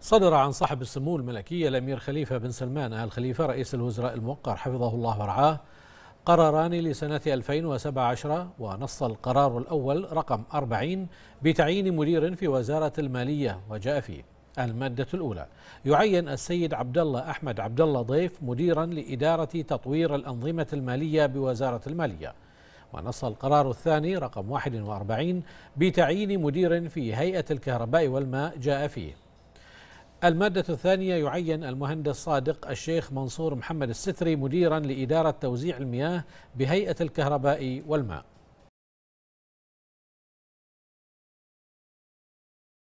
صدر عن صاحب السمو الملكي الأمير خليفة بن سلمان آل خليفة رئيس الوزراء الموقر حفظه الله ورعاه قراران لسنة 2017 ونص القرار الأول رقم 40 بتعيين مدير في وزارة المالية وجاء فيه المادة الأولى يعين السيد عبد الله أحمد عبد الله ضيف مديرا لإدارة تطوير الأنظمة المالية بوزارة المالية ونص القرار الثاني رقم 41 بتعيين مدير في هيئة الكهرباء والماء جاء فيه المادة الثانية يعين المهندس صادق الشيخ منصور محمد الستري مديرا لإدارة توزيع المياه بهيئة الكهرباء والماء